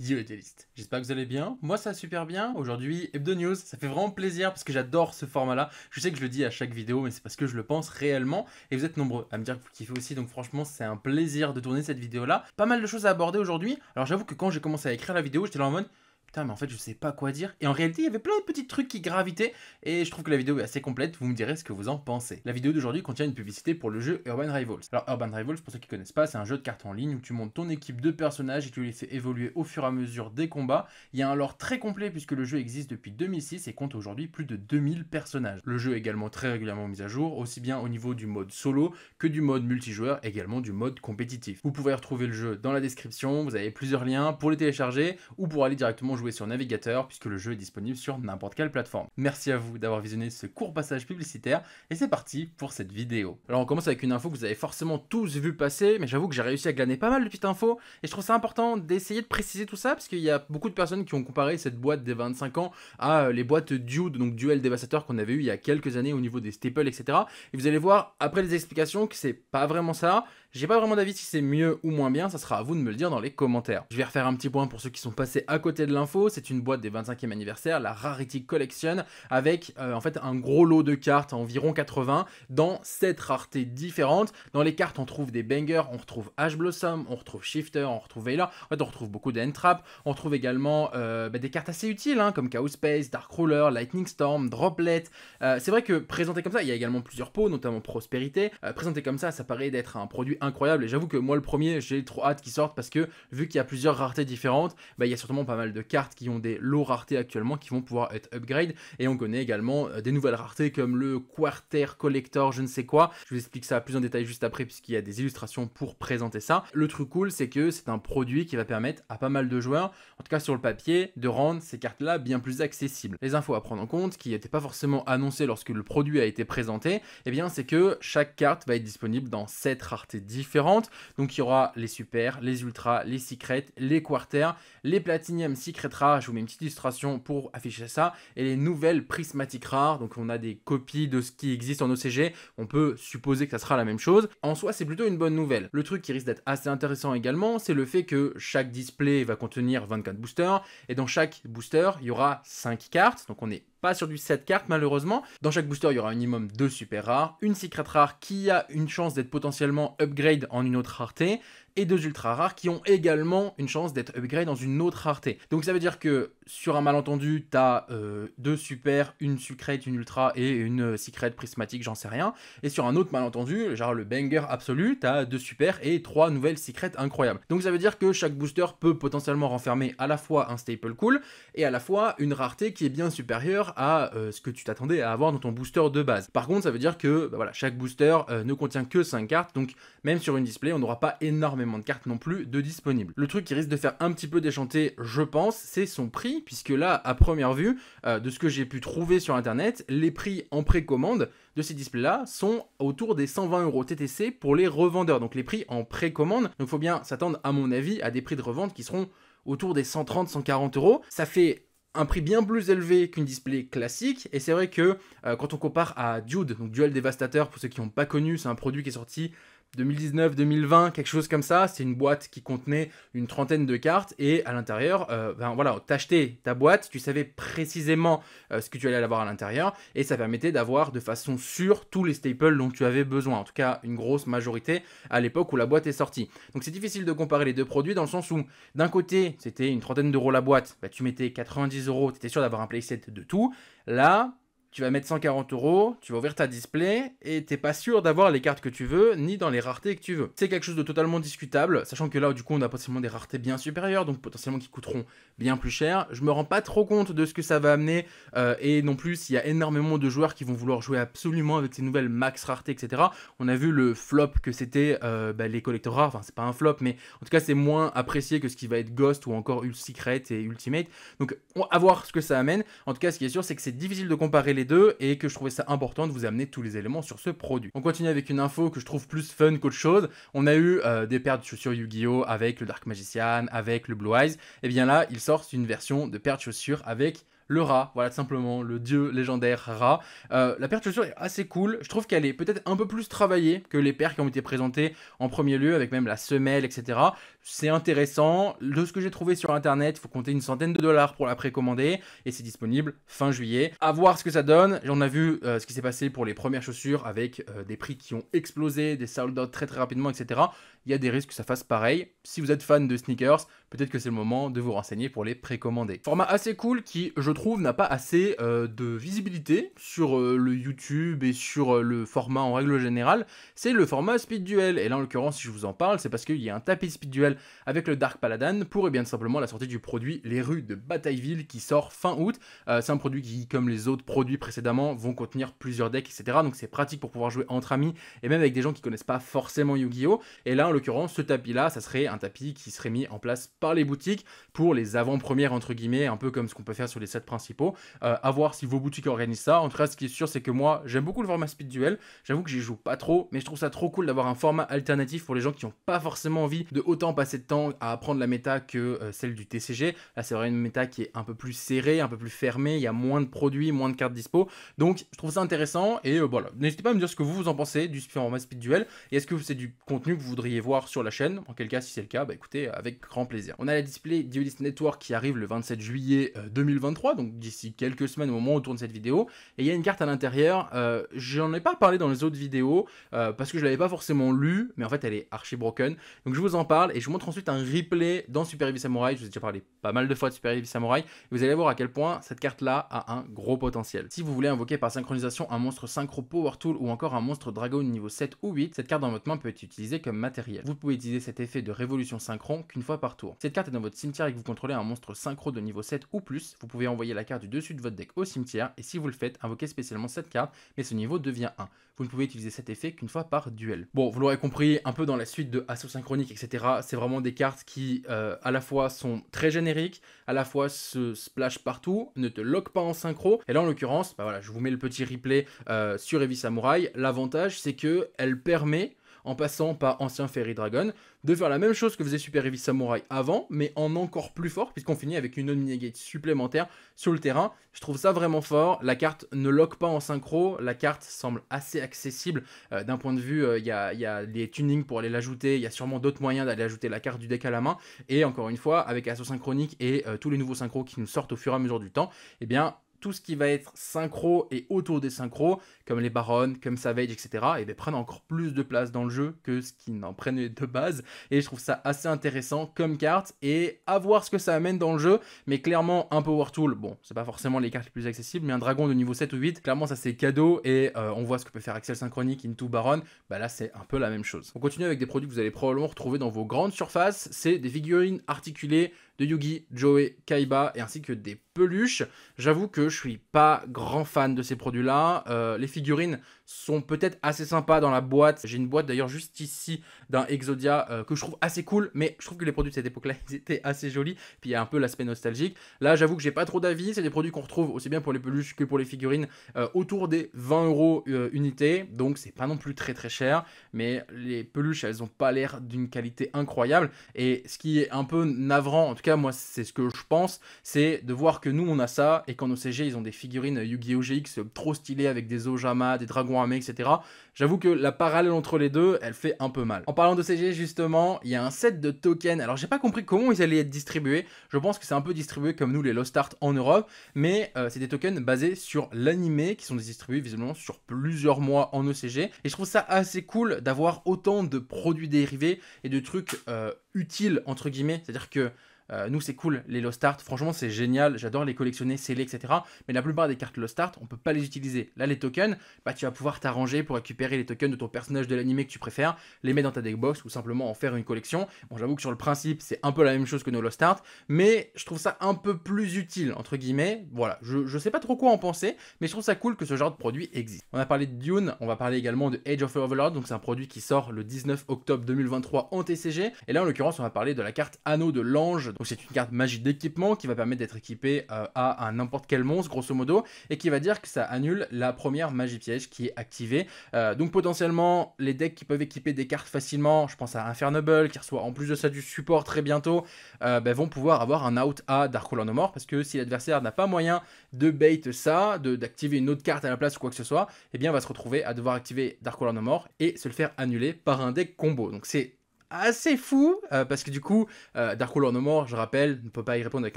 Yo liste. j'espère que vous allez bien. Moi ça va super bien. Aujourd'hui, Hebdo News, ça fait vraiment plaisir parce que j'adore ce format-là. Je sais que je le dis à chaque vidéo, mais c'est parce que je le pense réellement. Et vous êtes nombreux à me dire que vous kiffez aussi, donc franchement, c'est un plaisir de tourner cette vidéo-là. Pas mal de choses à aborder aujourd'hui. Alors j'avoue que quand j'ai commencé à écrire la vidéo, j'étais là en mode putain, mais en fait, je sais pas quoi dire. Et en réalité, il y avait plein de petits trucs qui gravitaient, et je trouve que la vidéo est assez complète, vous me direz ce que vous en pensez. La vidéo d'aujourd'hui contient une publicité pour le jeu Urban Rivals. Alors, Urban Rivals, pour ceux qui connaissent pas, c'est un jeu de cartes en ligne où tu montes ton équipe de personnages et tu les fais évoluer au fur et à mesure des combats. Il y a un lore très complet puisque le jeu existe depuis 2006 et compte aujourd'hui plus de 2000 personnages. Le jeu est également très régulièrement mis à jour, aussi bien au niveau du mode solo que du mode multijoueur, également du mode compétitif. Vous pouvez retrouver le jeu dans la description, vous avez plusieurs liens pour le télécharger ou pour aller directement jouer sur navigateur puisque le jeu est disponible sur n'importe quelle plateforme. Merci à vous d'avoir visionné ce court passage publicitaire et c'est parti pour cette vidéo. Alors on commence avec une info que vous avez forcément tous vu passer, mais j'avoue que j'ai réussi à glaner pas mal de petites infos et je trouve ça important d'essayer de préciser tout ça parce qu'il y a beaucoup de personnes qui ont comparé cette boîte des 25 ans à euh, les boîtes Dude, donc Duel Dévastateur qu'on avait eu il y a quelques années au niveau des staples, etc. Et vous allez voir après les explications que c'est pas vraiment ça. J'ai pas vraiment d'avis si c'est mieux ou moins bien, ça sera à vous de me le dire dans les commentaires. Je vais refaire un petit point pour ceux qui sont passés à côté de l'info c'est une boîte des 25e anniversaire, la Rarity Collection, avec euh, en fait un gros lot de cartes, environ 80, dans 7 raretés différentes. Dans les cartes, on trouve des bangers, on retrouve Ash Blossom, on retrouve Shifter, on retrouve Veiler, on retrouve beaucoup d'Entrap, on trouve également euh, bah, des cartes assez utiles, hein, comme Chaos Space, Dark Ruler, Lightning Storm, Droplet. Euh, c'est vrai que présenté comme ça, il y a également plusieurs pots, notamment Prospérité. présenté comme ça, ça paraît d'être un produit incroyable, et j'avoue que moi le premier, j'ai trop hâte qu'il sorte, parce que vu qu'il y a plusieurs raretés différentes, bah, il y a certainement pas mal de cartes qui ont des lots raretés actuellement qui vont pouvoir être upgrade. Et on connaît également euh, des nouvelles raretés comme le Quarter Collector, je ne sais quoi. Je vous explique ça plus en détail juste après puisqu'il y a des illustrations pour présenter ça. Le truc cool, c'est que c'est un produit qui va permettre à pas mal de joueurs, en tout cas sur le papier, de rendre ces cartes-là bien plus accessibles. Les infos à prendre en compte, qui n'étaient pas forcément annoncées lorsque le produit a été présenté, et eh bien c'est que chaque carte va être disponible dans 7 raretés différentes. Donc il y aura les super, les ultra, les secrets, les quarter, les platinum secret je vous mets une petite illustration pour afficher ça, et les nouvelles prismatiques rares, donc on a des copies de ce qui existe en OCG, on peut supposer que ça sera la même chose. En soi, c'est plutôt une bonne nouvelle. Le truc qui risque d'être assez intéressant également, c'est le fait que chaque display va contenir 24 boosters, et dans chaque booster, il y aura 5 cartes, donc on n'est pas sur du 7 cartes malheureusement. Dans chaque booster, il y aura un minimum de super rares, une secret rare qui a une chance d'être potentiellement upgrade en une autre rareté, et deux ultra rares qui ont également une chance d'être upgrade dans une autre rareté. Donc ça veut dire que sur un malentendu, tu as euh, deux super, une secrète, une ultra et une euh, secrète prismatique, j'en sais rien. Et sur un autre malentendu, genre le banger absolu, as deux super et trois nouvelles secrètes incroyables. Donc ça veut dire que chaque booster peut potentiellement renfermer à la fois un staple cool et à la fois une rareté qui est bien supérieure à euh, ce que tu t'attendais à avoir dans ton booster de base. Par contre, ça veut dire que bah voilà, chaque booster ne contient que 5 cartes, donc même sur une display, on n'aura pas énormément de cartes non plus de disponibles. Le truc qui risque de faire un petit peu déchanter, je pense, c'est son prix, puisque là, à première vue, euh, de ce que j'ai pu trouver sur internet, les prix en précommande de ces displays-là sont autour des 120 euros TTC pour les revendeurs, donc les prix en précommande. il faut bien s'attendre, à mon avis, à des prix de revente qui seront autour des 130-140 euros. Ça fait un prix bien plus élevé qu'une display classique. Et c'est vrai que euh, quand on compare à Dude, donc Duel dévastateur pour ceux qui n'ont pas connu, c'est un produit qui est sorti 2019-2020, quelque chose comme ça. C'est une boîte qui contenait une trentaine de cartes et à l'intérieur, euh, ben voilà, t'achetais ta boîte, tu savais précisément euh, ce que tu allais avoir à l'intérieur et ça permettait d'avoir de façon sûre tous les staples dont tu avais besoin. En tout cas, une grosse majorité à l'époque où la boîte est sortie. Donc c'est difficile de comparer les deux produits dans le sens où d'un côté c'était une trentaine d'euros la boîte, ben tu mettais 90 euros, t'étais sûr d'avoir un playset de tout. Là, tu vas mettre 140 euros, tu vas ouvrir ta display et t'es pas sûr d'avoir les cartes que tu veux ni dans les raretés que tu veux. C'est quelque chose de totalement discutable, sachant que là du coup on a potentiellement des raretés bien supérieures, donc potentiellement qui coûteront bien plus cher. Je me rends pas trop compte de ce que ça va amener euh, et non plus il y a énormément de joueurs qui vont vouloir jouer absolument avec ces nouvelles max raretés, etc. On a vu le flop que c'était euh, bah, les collecteurs rares, enfin c'est pas un flop, mais en tout cas c'est moins apprécié que ce qui va être Ghost ou encore Secret et Ultimate. Donc on voir ce que ça amène. En tout cas ce qui est sûr c'est que c'est difficile de comparer les deux et que je trouvais ça important de vous amener tous les éléments sur ce produit. On continue avec une info que je trouve plus fun qu'autre chose. On a eu euh, des paires de chaussures Yu-Gi-Oh! avec le Dark Magician, avec le Blue Eyes. Et eh bien là, ils sortent une version de paires de chaussures avec le rat, voilà tout simplement, le dieu légendaire rat. Euh, paire de chaussures est assez cool, je trouve qu'elle est peut-être un peu plus travaillée que les paires qui ont été présentées en premier lieu, avec même la semelle, etc. C'est intéressant, de ce que j'ai trouvé sur internet, il faut compter une centaine de dollars pour la précommander, et c'est disponible fin juillet. À voir ce que ça donne, on a vu euh, ce qui s'est passé pour les premières chaussures avec euh, des prix qui ont explosé, des soldats très très rapidement, etc il y a des risques que ça fasse pareil. Si vous êtes fan de sneakers, peut-être que c'est le moment de vous renseigner pour les précommander. Format assez cool qui, je trouve, n'a pas assez euh, de visibilité sur euh, le YouTube et sur euh, le format en règle générale, c'est le format Speed Duel. Et là, en l'occurrence, si je vous en parle, c'est parce qu'il y a un tapis Speed Duel avec le Dark Paladin pour, eh bien simplement, la sortie du produit Les Rues de Batailleville qui sort fin août. c'est un produit qui, comme les autres produits précédemment, vont contenir plusieurs decks, etc. Donc c'est pratique pour pouvoir jouer entre amis et même avec des gens qui connaissent pas forcément Yu-Gi-Oh! Et là, en l'occurrence, ce tapis-là, ça serait un tapis qui serait mis en place par les boutiques pour les avant-premières, entre guillemets, un peu comme ce qu'on peut faire sur les sets principaux. Euh, à voir si vos boutiques organisent ça. En tout cas, ce qui est sûr, c'est que moi, j'aime beaucoup le format Speed Duel. J'avoue que j'y joue pas trop, mais je trouve ça trop cool d'avoir un format alternatif pour les gens qui n'ont pas forcément envie de autant passer de temps à apprendre la méta que euh, celle du TCG. Là, c'est vraiment une méta qui est un peu plus serrée, un peu plus fermée. Il y a moins de produits, moins de cartes dispo. Donc, je trouve ça intéressant. Et euh, voilà, n'hésitez pas à me dire ce que vous, vous en pensez du format Speed Duel. Et est-ce que c'est du contenu que vous voudriez voir sur la chaîne. En quel cas, si c'est le cas, bah écoutez, avec grand plaisir. On a la display Diolis Network qui arrive le 27 juillet 2023, euh, donc d'ici quelques semaines au moment où on tourne cette vidéo. Et il y a une carte à l'intérieur. Euh, j'en ai pas parlé dans les autres vidéos euh, parce que je l'avais pas forcément lu, mais en fait elle est archi broken. Donc je vous en parle et je vous montre ensuite un replay dans Super Heavy Samurai. Je vous ai déjà parlé pas mal de fois de Super Heavy Samurai. Et vous allez voir à quel point cette carte-là a un gros potentiel. Si vous voulez invoquer par synchronisation un monstre synchro Power Tool ou encore un monstre Dragon niveau 7 ou 8, cette carte dans votre main peut être utilisée comme matériel vous pouvez utiliser cet effet de révolution synchron qu'une fois par tour. Cette carte est dans votre cimetière et que vous contrôlez un monstre synchro de niveau 7 ou plus, vous pouvez envoyer la carte du dessus de votre deck au cimetière et si vous le faites, invoquez spécialement cette carte, mais ce niveau devient 1. Vous ne pouvez utiliser cet effet qu'une fois par duel. Bon, vous l'aurez compris, un peu dans la suite de Assaut Synchronique, etc., c'est vraiment des cartes qui euh, à la fois sont très génériques, à la fois se splash partout, ne te lock pas en synchro, et là en l'occurrence, bah voilà, je vous mets le petit replay euh, sur Evis Samurai, l'avantage c'est que elle permet en passant par Ancien Fairy Dragon, de faire la même chose que faisait Super Heavy Samurai avant, mais en encore plus fort, puisqu'on finit avec une mini-gate supplémentaire sur le terrain. Je trouve ça vraiment fort, la carte ne lock pas en synchro, la carte semble assez accessible euh, d'un point de vue, il euh, y, a, y, les tunings pour aller l'ajouter, il y a sûrement d'autres moyens d'aller ajouter la carte du deck à la main, et encore une fois, avec Asso Synchronique et euh, tous les nouveaux synchros qui nous sortent au fur et à mesure du temps, eh bien, tout ce qui va être synchro et autour des synchros, comme les barons, comme Savage, etc., et eh bien, prennent encore plus de place dans le jeu que ce qu'ils n'en prennent de base. Et je trouve ça assez intéressant comme carte et à voir ce que ça amène dans le jeu. Mais clairement, un Power Tool, bon, c'est pas forcément les cartes les plus accessibles, mais un dragon de niveau 7 ou 8, clairement, ça c'est cadeau. Et euh, on voit ce que peut faire Axel Synchronique, Into Baron, bah là c'est un peu la même chose. On continue avec des produits que vous allez probablement retrouver dans vos grandes surfaces. C'est des figurines articulées de Yugi, Joey, Kaiba et ainsi que des peluches. J'avoue que je suis pas grand fan de ces produits-là. Euh, les figurines, sont peut-être assez sympas dans la boîte. J'ai une boîte d'ailleurs juste ici d'un Exodia euh, que je trouve assez cool, mais je trouve que les produits de cette époque-là, ils étaient assez jolis. Puis il y a un peu l'aspect nostalgique. Là, j'avoue que j'ai pas trop d'avis. C'est des produits qu'on retrouve aussi bien pour les peluches que pour les figurines euh, autour des 20 euros euh, unité. Donc c'est pas non plus très très cher, mais les peluches, elles ont pas l'air d'une qualité incroyable. Et ce qui est un peu navrant, en tout cas moi c'est ce que je pense, c'est de voir que nous on a ça et qu'en OCG ils ont des figurines Yu-Gi-Oh GX trop stylées avec des Ojama, des dragons etc. J'avoue que la parallèle entre les deux, elle fait un peu mal. En parlant de CG, justement, il y a un set de tokens. Alors, j'ai pas compris comment ils allaient être distribués. Je pense que c'est un peu distribué comme nous, les Lost Art en Europe. Mais euh, c'est des tokens basés sur l'animé qui sont distribués visiblement sur plusieurs mois en OCG e Et je trouve ça assez cool d'avoir autant de produits dérivés et de trucs euh, utiles, entre guillemets. C'est-à-dire que euh, nous, c'est cool, les Lost Franchement, c'est génial. J'adore les collectionner, sceller, etc. Mais la plupart des cartes Lost Art, on peut pas les utiliser. Là, les tokens, bah, tu vas pouvoir t'arranger pour récupérer les tokens de ton personnage de l'anime que tu préfères, les mettre dans ta deck box ou simplement en faire une collection. Bon, j'avoue que sur le principe, c'est un peu la même chose que nos Lost Art, mais je trouve ça un peu plus utile, entre guillemets. Voilà, je, ne sais pas trop quoi en penser, mais je trouve ça cool que ce genre de produit existe. On a parlé de Dune, on va parler également de Age of Overlord, donc c'est un produit qui sort le 19 octobre 2023 en TCG. Et là, en l'occurrence, on va parler de la carte Anneau de l'Ange donc c'est une carte magie d'équipement qui va permettre d'être équipé euh, à n'importe quel monstre, grosso modo, et qui va dire que ça annule la première magie piège qui est activée. Euh, donc potentiellement, les decks qui peuvent équiper des cartes facilement, je pense à Infernoble, qui reçoit en plus de ça du support très bientôt, euh, ben, vont pouvoir avoir un out à Dark Hole no More, parce que si l'adversaire n'a pas moyen de bait ça, d'activer une autre carte à la place ou quoi que ce soit, eh bien va se retrouver à devoir activer Dark Hole no et se le faire annuler par un deck combo. Donc c'est assez fou, euh, parce que du coup, euh, Dark World No More, je rappelle, ne peut pas y répondre avec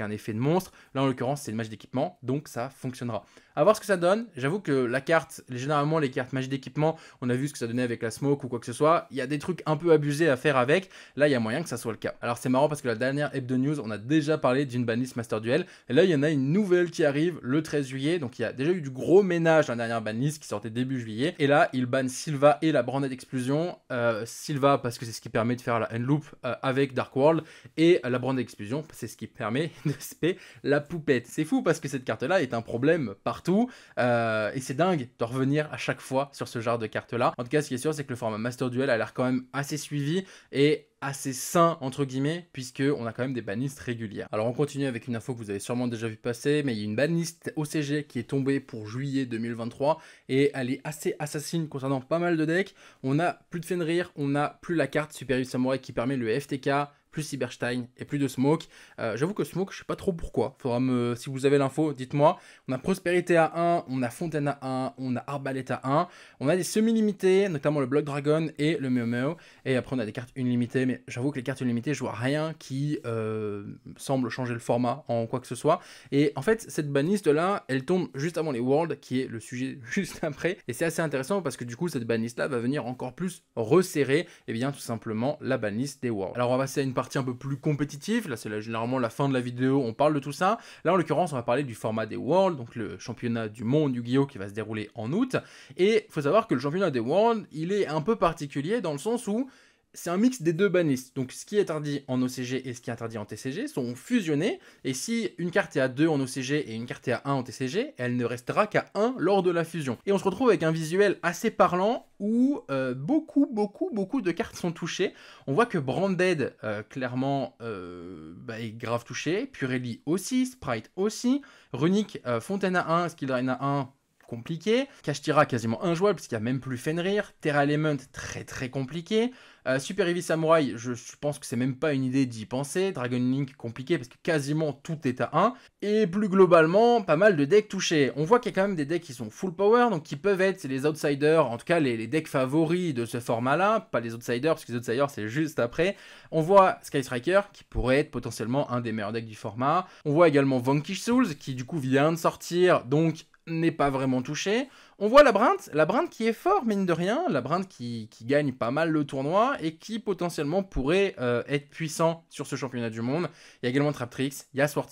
un effet de monstre. Là, en l'occurrence, c'est le match d'équipement, donc ça fonctionnera. À voir ce que ça donne. J'avoue que la carte, généralement, les cartes magie d'équipement, on a vu ce que ça donnait avec la smoke ou quoi que ce soit. Il y a des trucs un peu abusés à faire avec. Là, il y a moyen que ça soit le cas. Alors, c'est marrant parce que la dernière hebdo news, on a déjà parlé d'une banlist Master Duel. Et là, il y en a une nouvelle qui arrive le 13 juillet. Donc, il y a déjà eu du gros ménage dans la dernière banlist qui sortait début juillet. Et là, il banne Silva et la brandette explosion. Euh, Silva, parce que c'est ce qui permet de faire la end loop euh, avec Dark World et la Brand d'explosion, c'est ce qui permet de spé la poupette. C'est fou parce que cette carte-là est un problème partout euh, et c'est dingue de revenir à chaque fois sur ce genre de carte-là. En tout cas, ce qui est sûr, c'est que le format Master Duel a l'air quand même assez suivi et assez sain entre guillemets puisque on a quand même des bannistes régulières. Alors on continue avec une info que vous avez sûrement déjà vu passer mais il y a une banliste OCG qui est tombée pour juillet 2023 et elle est assez assassine concernant pas mal de decks. On a plus de Fenrir, on a plus la carte Superius Samurai qui permet le FTK plus Cyberstein et plus de Smoke. Euh, j'avoue que Smoke, je sais pas trop pourquoi. Faudra me, si vous avez l'info, dites-moi. On a Prospérité à 1, on a Fontaine à 1, on a Arbalète à 1, on a des semi-limités, notamment le Block Dragon et le Meo Et après, on a des cartes unlimitées, mais j'avoue que les cartes unlimitées, je vois rien qui euh, semble changer le format en quoi que ce soit. Et en fait, cette banniste là, elle tombe juste avant les Worlds, qui est le sujet juste après. Et c'est assez intéressant parce que du coup, cette banniste là va venir encore plus resserrer, et eh bien tout simplement la banniste des Worlds. Alors, on va passer à une partie un peu plus compétitif, Là, c'est généralement la fin de la vidéo, on parle de tout ça. Là, en l'occurrence, on va parler du format des Worlds, donc le championnat du monde du oh qui va se dérouler en août. Et faut savoir que le championnat des Worlds, il est un peu particulier dans le sens où c'est un mix des deux banistes. Donc ce qui est interdit en OCG et ce qui est interdit en TCG sont fusionnés. Et si une carte est à 2 en OCG et une carte est à 1 en TCG, elle ne restera qu'à 1 lors de la fusion. Et on se retrouve avec un visuel assez parlant où euh, beaucoup, beaucoup, beaucoup de cartes sont touchées. On voit que Branded, euh, clairement, euh, bah, est grave touché. Purelli aussi, Sprite aussi. Runic, à 1, à 1, compliqué. Kashtira quasiment injouable puisqu'il n'y a même plus Fenrir. Terra Element très très compliqué. Euh, Super Heavy Samurai, je, pense que c'est même pas une idée d'y penser. Dragon Link compliqué parce que quasiment tout est à 1. Et plus globalement, pas mal de decks touchés. On voit qu'il y a quand même des decks qui sont full power, donc qui peuvent être les outsiders, en tout cas les, les decks favoris de ce format-là. Pas les outsiders, parce que les outsiders c'est juste après. On voit Sky Striker qui pourrait être potentiellement un des meilleurs decks du format. On voit également Vanquish Souls qui du coup vient de sortir, donc n'est pas vraiment touché. On voit la Brinte, la Brinte qui est fort, mine de rien, la Brinte qui, gagne pas mal le tournoi et qui potentiellement pourrait euh, être puissant sur ce championnat du monde. Il y a également Traptrix, il y a Sword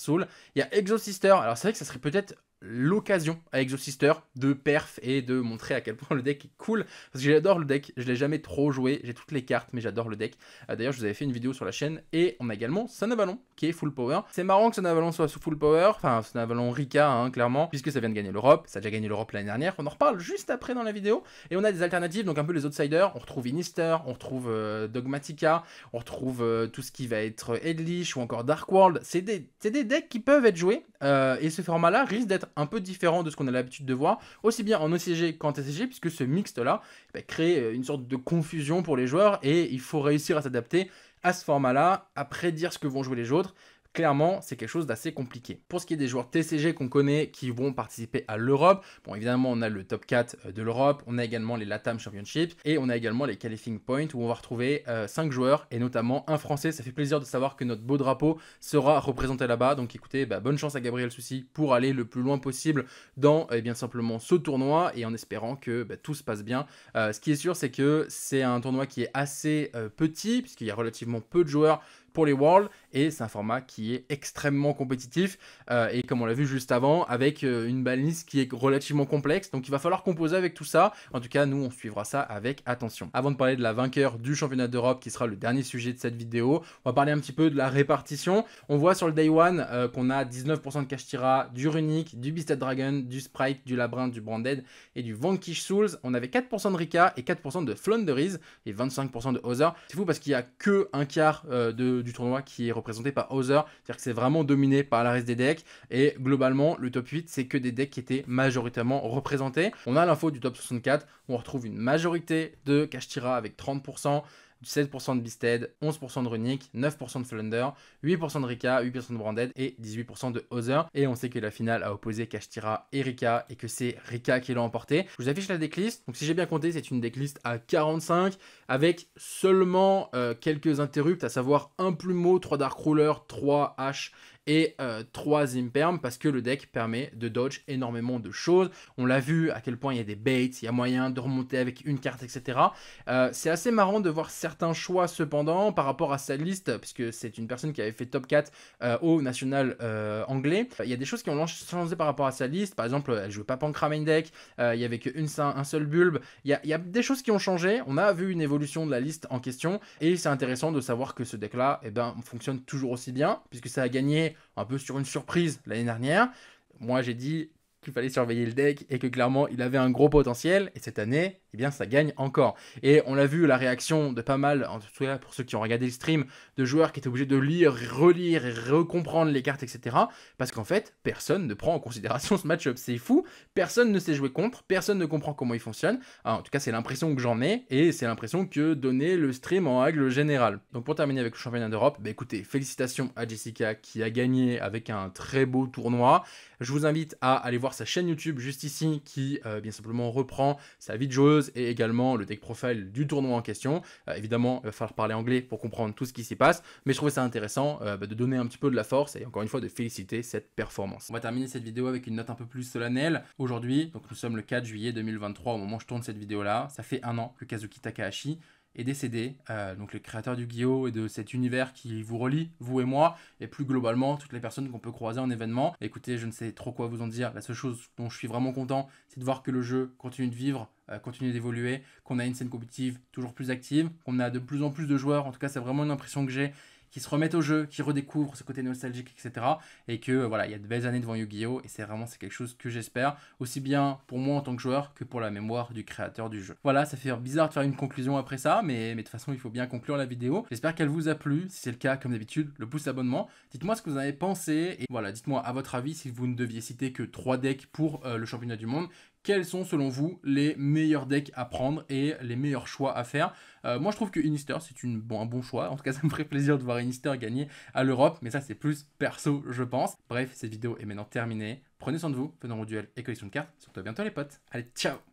il y a Exosister. Alors c'est vrai que ça serait peut-être l'occasion à The Sister de perf et de montrer à quel point le deck est cool. Parce que j'adore le deck, je l'ai jamais trop joué, j'ai toutes les cartes, mais j'adore le deck. Euh, d'ailleurs, je vous avais fait une vidéo sur la chaîne et on a également Sanavalon qui est full power. C'est marrant que Sanavalon soit sous full power, enfin Sanavalon Rika, hein, clairement, puisque ça vient de gagner l'Europe, ça a déjà gagné l'Europe l'année dernière. On en reparle juste après dans la vidéo. Et on a des alternatives, donc un peu les outsiders. On retrouve Inister, on retrouve euh, Dogmatica, on retrouve euh, tout ce qui va être Edlish ou encore Dark World. C'est des decks qui peuvent être joués euh, et ce format-là risque d'être un peu différent de ce qu'on a l'habitude de voir, aussi bien en OCG qu'en TCG, puisque ce mixte-là eh ben, crée euh, une sorte de confusion pour les joueurs et il faut réussir à s'adapter à ce format-là, à prédire ce que vont jouer les autres. Clairement, c'est quelque chose d'assez compliqué. Pour ce qui est des joueurs TCG qu'on connaît qui vont participer à l'Europe, bon évidemment on a le top 4 euh, de l'Europe, on a également les Latam Championships et on a également les qualifying points où on va retrouver 5 euh, joueurs et notamment un français. Ça fait plaisir de savoir que notre beau drapeau sera représenté là-bas. Donc écoutez, bah, bonne chance à Gabriel Souci pour aller le plus loin possible dans eh bien simplement ce tournoi et en espérant que bah, tout se passe bien. Euh, ce qui est sûr, c'est que c'est un tournoi qui est assez petit puisqu'il y a relativement peu de joueurs pour les Worlds. Et c'est un format qui est extrêmement compétitif. Euh, et comme on l'a vu juste avant, avec euh, une balise qui est relativement complexe. Donc il va falloir composer avec tout ça. En tout cas, nous, on suivra ça avec attention. Avant de parler de la vainqueur du championnat d'Europe, qui sera le dernier sujet de cette vidéo, on va parler un petit peu de la répartition. On voit sur le Day One euh, qu'on a 19% de Kashtira, du Runic, du Beasted Dragon, du Sprite, du Labyrinth, du Branded et du Vanquish Souls. On avait 4% de Rika et 4% de Flounderies et 25% de Other. C'est fou parce qu'il n'y a que un quart de du tournoi qui est représenté par Other, c'est-à-dire que c'est vraiment dominé par la reste des decks, et globalement, le top 8, c'est que des decks qui étaient majoritairement représentés. On a l'info du top 64, on retrouve une majorité de Kashtira avec 30%, 16% de Beasted, 11% de Runic, 9% de Flunder, 8% de Rika, 8% de Branded et 18% de Other. Et on sait que la finale a opposé Kashtira et Rika et que c'est Rika qui l'a emporté. Je vous affiche la decklist. Donc si j'ai bien compté, c'est une decklist à 45 avec seulement euh, quelques interrupts, à savoir un plumeau, 3 Dark Ruler, 3 H et 3 euh, parce que le deck permet de dodge énormément de choses. On l'a vu à quel point il y a des baits, il y a moyen de remonter avec une carte, etc. Euh, c'est assez marrant de voir certains choix cependant par rapport à sa liste, puisque c'est une personne qui avait fait top 4 euh, au national anglais. Il y a des choses qui ont changé par rapport à sa liste, par exemple, elle jouait pas Pancra deck, il y avait qu'un un seul bulbe. Il y, a, il y, a, des choses qui ont changé, on a vu une évolution de la liste en question et c'est intéressant de savoir que ce deck là, et eh ben, fonctionne toujours aussi bien puisque ça a gagné un peu sur une surprise l'année dernière. Moi, j'ai dit qu'il fallait surveiller le deck et que clairement, il avait un gros potentiel. Et cette année, eh bien ça gagne encore. Et on l'a vu, la réaction de pas mal, en tout cas pour ceux qui ont regardé le stream, de joueurs qui étaient obligés de lire, relire et recomprendre les cartes, etc. Parce qu'en fait, personne ne prend en considération ce match-up. C'est fou, personne ne sait jouer contre, personne ne comprend comment il fonctionne. Ah, en tout cas, c'est l'impression que j'en ai, et c'est l'impression que donnait le stream en règle générale. Donc pour terminer avec le championnat d'Europe, bah, écoutez, félicitations à Jessica qui a gagné avec un très beau tournoi. Je vous invite à aller voir sa chaîne YouTube juste ici, qui euh, bien simplement reprend sa vie de joueuse et également le deck profile du tournoi en question. Euh, évidemment, il va falloir parler anglais pour comprendre tout ce qui s'y passe, mais je trouvais ça intéressant euh, bah, de donner un petit peu de la force et encore une fois de féliciter cette performance. On va terminer cette vidéo avec une note un peu plus solennelle. Aujourd'hui, donc nous sommes le 4 juillet 2023 au moment où je tourne cette vidéo là, ça fait un an que Kazuki Takahashi et décédé, euh, donc le créateur du Guillot et de cet univers qui vous relie, vous et moi, et plus globalement toutes les personnes qu'on peut croiser en événement. Écoutez, je ne sais trop quoi vous en dire, la seule chose dont je suis vraiment content, c'est de voir que le jeu continue de vivre, euh, continue d'évoluer, qu'on a une scène compétitive toujours plus active, qu'on a de plus en plus de joueurs, en tout cas c'est vraiment une impression que j'ai, qui se remettent au jeu, qui redécouvrent ce côté nostalgique, etc. Et que euh, voilà, il y a de belles années devant Yu-Gi-Oh! Et c'est vraiment c'est quelque chose que j'espère, aussi bien pour moi en tant que joueur que pour la mémoire du créateur du jeu. Voilà, ça fait bizarre de faire une conclusion après ça, mais, mais de toute façon, il faut bien conclure la vidéo. J'espère qu'elle vous a plu. Si c'est le cas, comme d'habitude, le pouce abonnement. Dites-moi ce que vous en avez pensé. Et voilà, dites-moi à votre avis si vous ne deviez citer que 3 decks pour euh, le championnat du monde quels sont selon vous les meilleurs decks à prendre et les meilleurs choix à faire. Euh, moi je trouve que Inister c'est un bon choix, en tout cas ça me ferait plaisir de voir Inister gagner à l'Europe, mais ça c'est plus perso je pense. Bref, cette vidéo est maintenant terminée, prenez soin de vous, venons au duel et collection de cartes, surtout à bientôt les potes, allez ciao